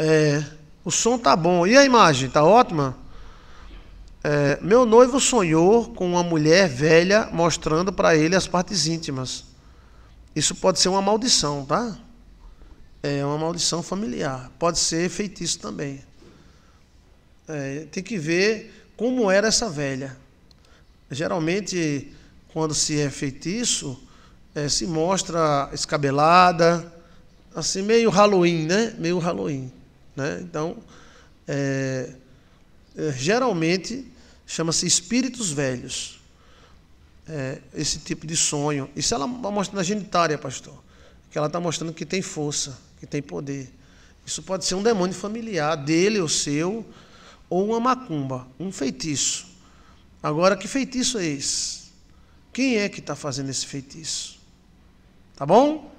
É, o som tá bom. E a imagem? Tá ótima? É, meu noivo sonhou com uma mulher velha mostrando para ele as partes íntimas. Isso pode ser uma maldição, tá? É uma maldição familiar. Pode ser feitiço também. É, tem que ver como era essa velha. Geralmente, quando se é feitiço, é, se mostra escabelada, assim, meio Halloween, né? Meio Halloween. Né? Então, é, é, geralmente chama-se espíritos velhos. É, esse tipo de sonho. Isso ela está mostrando a genitária, pastor. Que ela está mostrando que tem força, que tem poder. Isso pode ser um demônio familiar, dele ou seu, ou uma macumba, um feitiço. Agora, que feitiço é esse? Quem é que está fazendo esse feitiço? Tá bom?